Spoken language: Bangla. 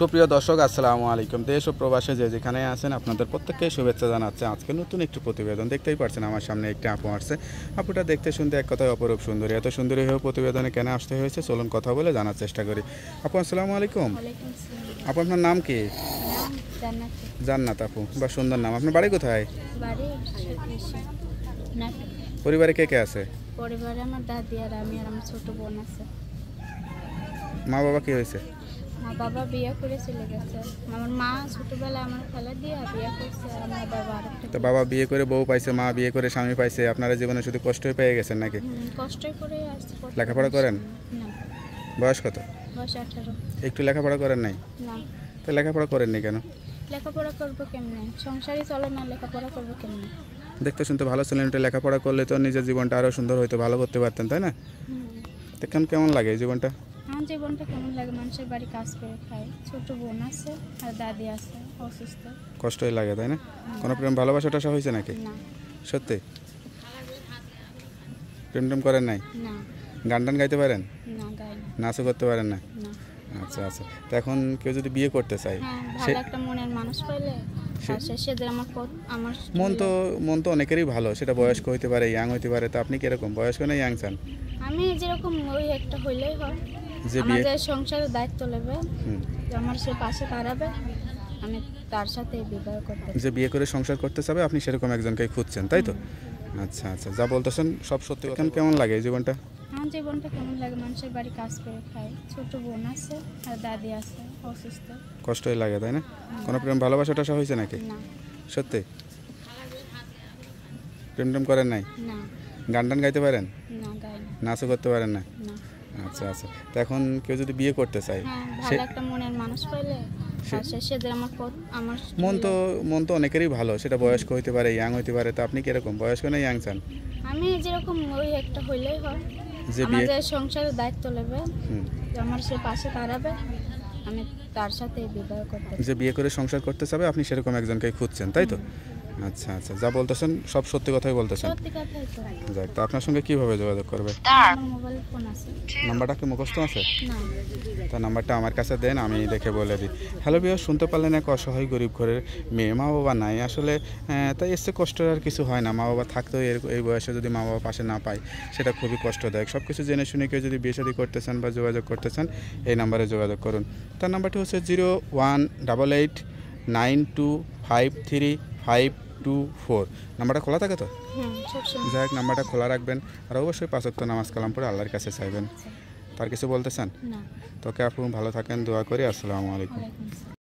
সুপ্রিয় দর্শক আসসালামু আলাইকুম দেশ ও প্রবাসে যে যেখানে আছেন আপনাদের প্রত্যেককে শুভেচ্ছা জানাচ্ছে আজকে নতুন একটি প্রতিবেদন দেখতেই পারছেন আমার সামনে একটি আপু আসছে আপুটা দেখতে শুনতে এক কথায় অপরূপ সুন্দরী এত সুন্দরী হয়েও প্রতিবেদনে কেন আসতে হয়েছে চলুন কথা বলে জানার চেষ্টা করি আপু আসসালামু আলাইকুম আপু আপনার নাম কি জান্নাত আপু বা সুন্দর নাম আপনার বাড়ি কোথায় পরিবারে কে কে আছে পরিবারে আমার দাদি আর আমি আর আমার ছোট বোন আছে মা বাবা কি হয়েছে আমার বাবা বিয়ে করে চলে গেছে আমার মা ছোটবেলায় আমার খেলা দিয়ে বিয়ে করছে আমার বাবা তো বাবা বিয়ে করে বউ পাইছে মা বিয়ে করে স্বামী পাইছে আপনারা জীবনে শুধু কষ্টই পেয়ে গেছেন নাকি কষ্ট করে আসছে লেখাপড়া করেন না বয়স কত বয়স 18 একটু লেখাপড়া করেন নাই না তো লেখাপড়া করেন করেননি কেন লেখাপড়া করব কেমনে সংসারই চলে না লেখাপড়া করব কেমনে দেখতে শুনতে ভালো ছিলেন একটু লেখাপড়া করলে তো নিজের জীবনটা আরও সুন্দর হইতো ভালো করতে পারতেন তাই না তো কেমন লাগে জীবনটা যে বোনটা কেমন লাগে মানুষের বাড়ি কাজ করে খায় ছোট বোন আছে আর দাদি আছে অসুস্থ কষ্টই লাগে তাই না কোনো প্রেম ভালোবাসা সব হয়েছে নাকি সত্যি প্রেম টেম করেন নাই গান টান গাইতে পারেন নাচও করতে পারেন না আচ্ছা আচ্ছা তো এখন কেউ যদি বিয়ে করতে চায় হ্যাঁ, সে একটা মনের মানুষ পাইলে মন তো মন তো অনেকেরই ভালো সেটা বয়স্ক হইতে পারে ইয়াং হইতে পারে তো আপনি কিরকম বয়স্ক না ইয়াং চান আমি যেরকম ওই একটা হইলেই হয় যে বিয়ে আমাদের সংসারের দায়িত্ব নেবে আমার সে পাশে দাঁড়াবে আমি তার সাথে বিবাহ করতে যে বিয়ে করে সংসার করতে চাবে আপনি সেরকম একজনকে খুঁজছেন তাই তো আচ্ছা আচ্ছা যা বলতেছেন সব সত্যি এখন কেমন লাগে এই জীবনটা জীবনটা কেমন লাগে মানুষের বাড়ি কাজ করে খাই ছোট বোন আছে আর দাদি আছে অসুস্থ কষ্টই লাগে তাই না কোনো প্রেম ভালোবাসাটা টাসা হয়েছে নাকি সত্যি প্রেম টেম করেন নাই গান টান গাইতে পারেন নাচও করতে পারেন না আচ্ছা আচ্ছা তো এখন কেউ যদি বিয়ে করতে চায় হ্যাঁ, ভালো একটা মনের মানুষ পাইলে মন তো মন তো অনেকেরই ভালো সেটা বয়স্ক হইতে পারে ইয়াং হইতে পারে তা আপনি কিরকম বয়স্ক না ইয়াং চান আমি যেরকম ওই একটা হইলেই হয় যে বিয়ে সংসারের দায়িত্ব নেবে আমার সে পাশে দাঁড়াবে আমি তার সাথে বিবাহ করতে যে বিয়ে করে সংসার করতে চাবে আপনি সেরকম একজনকে খুঁজছেন তাই তো আচ্ছা আচ্ছা যা বলতেছেন সব সত্যি কথাই বলতেছেন যাক তো আপনার সঙ্গে কিভাবে যোগাযোগ করবে নাম্বারটা কি মুখস্থ আছে তো নাম্বারটা আমার কাছে দেন আমি দেখে বলে দিই হ্যালো বিয়া শুনতে পারলেন এক অসহায় গরিব ঘরের মেয়ে মা বাবা নাই আসলে তাই এসে কষ্টের আর কিছু হয় না মা বাবা থাকতেও এই বয়সে যদি মা বাবা পাশে না পায় সেটা খুবই কষ্টদায়ক সব কিছু জেনে শুনে কেউ যদি বিয়ে সাদি করতে চান বা যোগাযোগ করতে চান এই নাম্বারে যোগাযোগ করুন তার নাম্বারটি হচ্ছে zero one double eight nine two five three five two four নাম্বারটা খোলা থাকে তো যাই হোক নাম্বারটা খোলা রাখবেন আর অবশ্যই পাঁচত্ব নামাজ কালাম পরে আল্লাহর কাছে চাইবেন আচ্ছা। তার কিছু বলতে চান তোকে আপনি আপু ভালো থাকেন দোয়া করি আসসালামু আলাইকুম